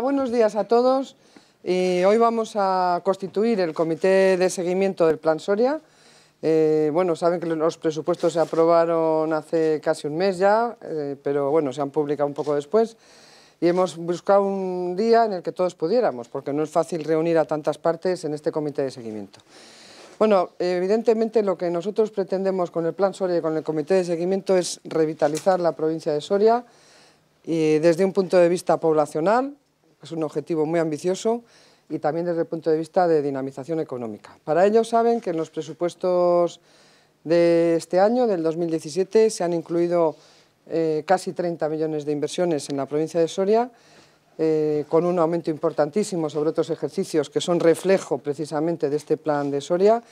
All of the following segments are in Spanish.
Buenos días a todos. Eh, hoy vamos a constituir el comité de seguimiento del Plan Soria. Eh, bueno, saben que los presupuestos se aprobaron hace casi un mes ya, eh, pero bueno, se han publicado un poco después. Y hemos buscado un día en el que todos pudiéramos, porque no es fácil reunir a tantas partes en este comité de seguimiento. Bueno, evidentemente lo que nosotros pretendemos con el Plan Soria y con el comité de seguimiento es revitalizar la provincia de Soria y desde un punto de vista poblacional, es un objetivo muy ambicioso y también desde el punto de vista de dinamización económica. Para ello saben que en los presupuestos de este año, del 2017, se han incluido eh, casi 30 millones de inversiones en la provincia de Soria, eh, con un aumento importantísimo sobre otros ejercicios que son reflejo precisamente de este plan de Soria.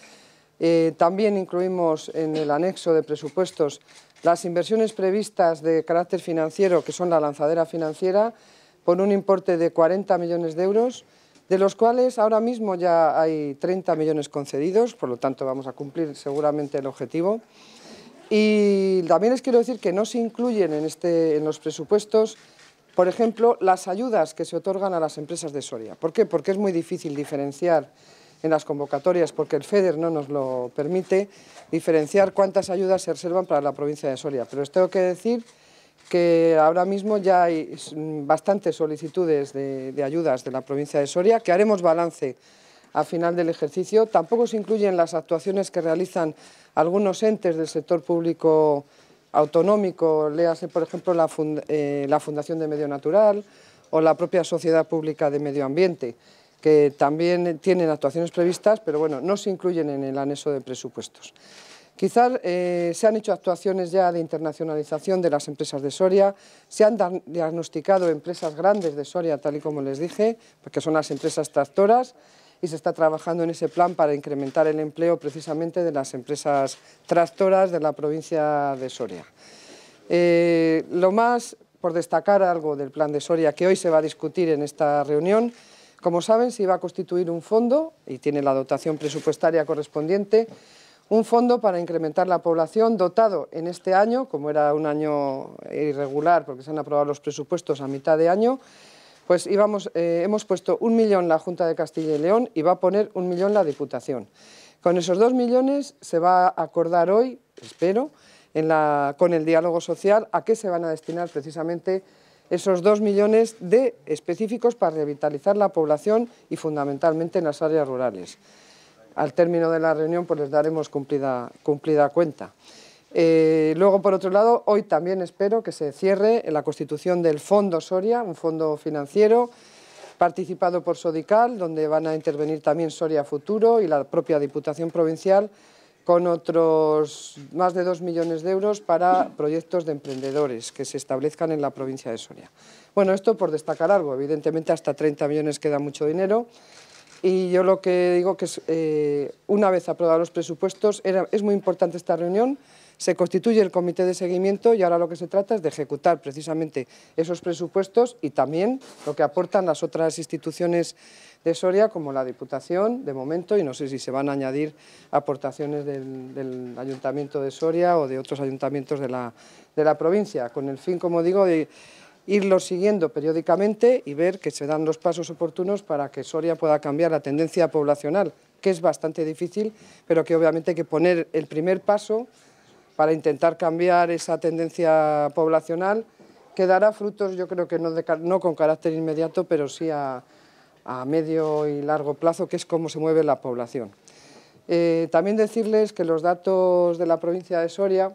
Eh, también incluimos en el anexo de presupuestos las inversiones previstas de carácter financiero, que son la lanzadera financiera, con un importe de 40 millones de euros, de los cuales ahora mismo ya hay 30 millones concedidos, por lo tanto vamos a cumplir seguramente el objetivo. Y también les quiero decir que no se incluyen este, en, los presupuestos, por ejemplo, las ayudas que se otorgan a las empresas de Soria. ¿Por qué? Porque es muy difícil diferenciar en las convocatorias, porque el FEDER no nos lo permite, diferenciar cuántas ayudas se reservan para la provincia de Soria. Pero os tengo que decir que ahora mismo ya hay mm, bastantes solicitudes de, ayudas de la provincia de Soria, que haremos balance a final del ejercicio. Tampoco se incluyen las actuaciones que realizan algunos entes del sector público autonómico, léase por ejemplo la, eh, la Fundación de Medio Natural o la propia Sociedad Pública de Medio Ambiente, que también tienen actuaciones previstas, pero bueno, no se incluyen en el anexo de presupuestos. Quizás eh, se han hecho actuaciones ya de internacionalización de las empresas de Soria, se han diagnosticado empresas grandes de Soria, tal y como les dije, porque son las empresas tractoras, y se está trabajando en ese plan para incrementar el empleo precisamente de las empresas tractoras de la provincia de Soria. Eh, lo más, por destacar algo del plan de Soria, que hoy se va a discutir en esta reunión, como saben, se iba a constituir un fondo, y tiene la dotación presupuestaria correspondiente, un fondo para incrementar la población dotado en este año, como era un año irregular porque se han aprobado los presupuestos a mitad de año, pues íbamos, eh, hemos puesto un millón la Junta de Castilla y León y va a poner un millón la Diputación. Con esos dos millones se va a acordar hoy, espero, en con el diálogo social a qué se van a destinar precisamente esos dos millones de específicos para revitalizar la población y fundamentalmente en las áreas rurales al término de la reunión pues les daremos cumplida, cuenta. Eh, luego, por otro lado, hoy también espero que se cierre la constitución del Fondo Soria, un fondo financiero participado por Sodical, donde van a intervenir también Soria Futuro y la propia Diputación Provincial, con otros más de dos millones de euros para proyectos de emprendedores que se establezcan en la provincia de Soria. Bueno, esto por destacar algo, evidentemente hasta 30 millones queda mucho dinero, y yo lo que digo que es, eh, una vez aprobados los presupuestos, es muy importante esta reunión, se constituye el comité de seguimiento y ahora lo que se trata es de ejecutar precisamente esos presupuestos y también lo que aportan las otras instituciones de Soria, como la Diputación, de momento, y no sé si se van a añadir aportaciones del, Ayuntamiento de Soria o de otros ayuntamientos de la, de la provincia, con el fin, como digo, de irlo siguiendo periódicamente y ver que se dan los pasos oportunos para que Soria pueda cambiar la tendencia poblacional, que es bastante difícil, pero que obviamente hay que poner el primer paso para intentar cambiar esa tendencia poblacional que dará frutos, yo creo que no, con carácter inmediato, pero sí a, medio y largo plazo, que es cómo se mueve la población. Eh, también decirles que los datos de la provincia de Soria,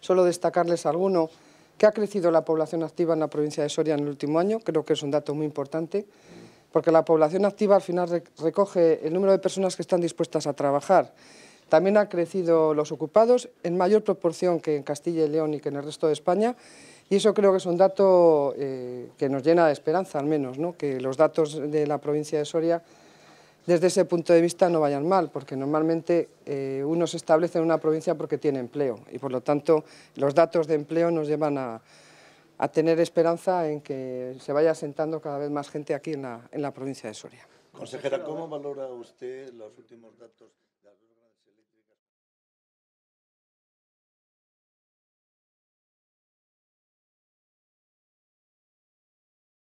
solo destacarles alguno, que ha crecido la población activa en la provincia de Soria en el último año, creo que es un dato muy importante, porque la población activa al final recoge el número de personas que están dispuestas a trabajar. También han crecido los ocupados en mayor proporción que en Castilla y León y que en el resto de España, y eso creo que es un dato eh, que nos llena de esperanza, al menos, ¿no? que los datos de la provincia de Soria desde ese punto de vista no vayan mal, porque normalmente eh, uno se establece en una provincia porque tiene empleo y por lo tanto los datos de empleo nos llevan a, tener esperanza en que se vaya asentando cada vez más gente aquí en la, en la provincia de Soria. Consejera, ¿cómo valora usted los últimos datos?